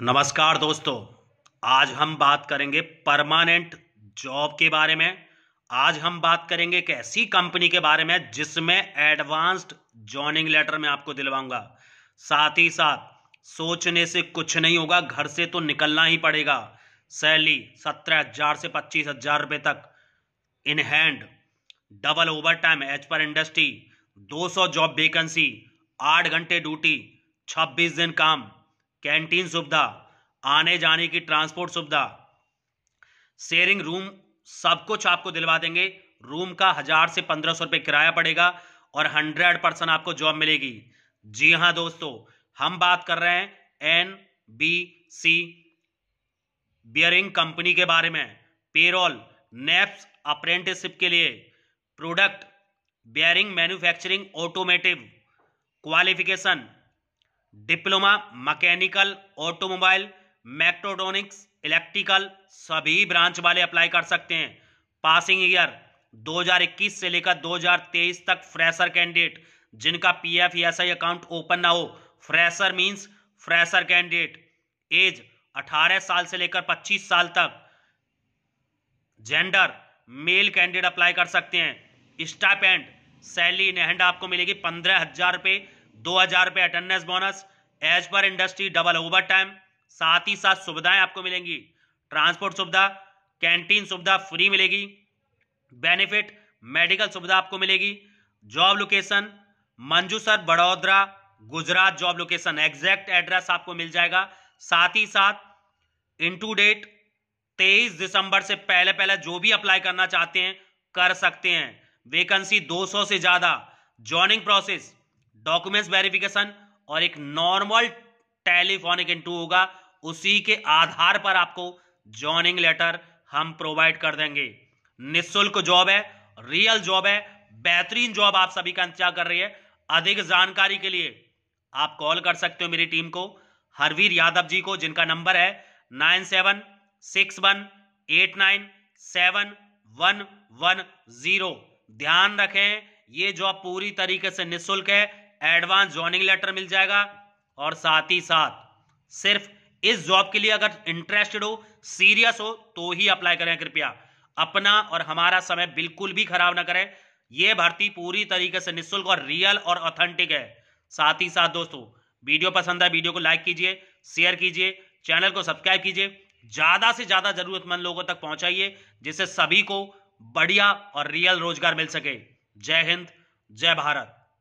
नमस्कार दोस्तों आज हम बात करेंगे परमानेंट जॉब के बारे में आज हम बात करेंगे एक ऐसी कंपनी के बारे में जिसमें एडवांस्ड जॉइनिंग लेटर में आपको दिलवाऊंगा साथ ही साथ सोचने से कुछ नहीं होगा घर से तो निकलना ही पड़ेगा सैली सत्रह हजार से पच्चीस हजार रुपये तक in hand double overtime as per industry 200 job vacancy आठ घंटे ड्यूटी 26 दिन काम कैंटीन सुविधा आने जाने की ट्रांसपोर्ट सुविधा शेयरिंग रूम सब कुछ आपको दिलवा देंगे रूम का हजार से पंद्रह सौ रुपए किराया पड़ेगा और हंड्रेड परसेंट आपको जॉब मिलेगी जी हां दोस्तों हम बात कर रहे हैं N B C bearing company के बारे में पेरोल नेप्स अप्रेंटिसशिप के लिए product bearing manufacturing automotive qualification diploma mechanical automobile mechatronics electrical सभी ब्रांच वाले अप्लाई कर सकते हैं पासिंग ईयर 2021 से लेकर 2023 तक फ्रेशर कैंडिडेट जिनका PF S I account open ना हो fresher means fresher candidate age 18 साल से लेकर 25 साल तक जेंडर मेल कैंडिडेट अप्लाई कर सकते हैं स्टाप एंड सैली हैंड आपको मिलेगी पंद्रह हजार रुपये दो हजार रुपए attendance bonus as per industry double overtime साथ ही साथ सुविधाएं आपको मिलेंगी ट्रांसपोर्ट सुविधा कैंटीन सुविधा फ्री मिलेगी बेनिफिट मेडिकल सुविधा आपको मिलेगी job location Manjusar Vadodara Gujarat job location exact address आपको मिल जाएगा साथ ही साथ इन टू डेट तेईस दिसंबर से पहले पहले जो भी अप्लाई करना चाहते हैं कर सकते हैं वेकेंसी 200 से ज्यादा जॉइनिंग प्रोसेस डॉक्यूमेंट्स वेरिफिकेशन और एक नॉर्मल टेलीफोनिक इंटरव्यू होगा उसी के आधार पर आपको ज्वाइनिंग लेटर हम प्रोवाइड कर देंगे निःशुल्क जॉब है रियल जॉब है बेहतरीन जॉब आप सभी का इंतजार कर रही है अधिक जानकारी के लिए आप कॉल कर सकते हो मेरी टीम को हरवीर यादव जी को जिनका नंबर है nine seven six one eight nine seven one one zero ध्यान रखें ये जॉब पूरी तरीके से निःशुल्क है एडवांस ज्वाइनिंग लेटर मिल जाएगा और साथ ही साथ सिर्फ इस जॉब के लिए अगर इंटरेस्टेड हो सीरियस हो तो ही अप्लाई करें कृपया अपना और हमारा समय बिल्कुल भी खराब ना करें यह भर्ती पूरी तरीके से निःशुल्क और रियल और ऑथेंटिक है साथ ही साथ दोस्तों वीडियो पसंद है वीडियो को लाइक कीजिए शेयर कीजिए चैनल को सब्सक्राइब कीजिए ज़्यादा से ज़्यादा ज़रूरतमंद लोगों तक पहुंचाइए जिससे सभी को बढ़िया और रियल रोजगार मिल सके जय हिंद जय भारत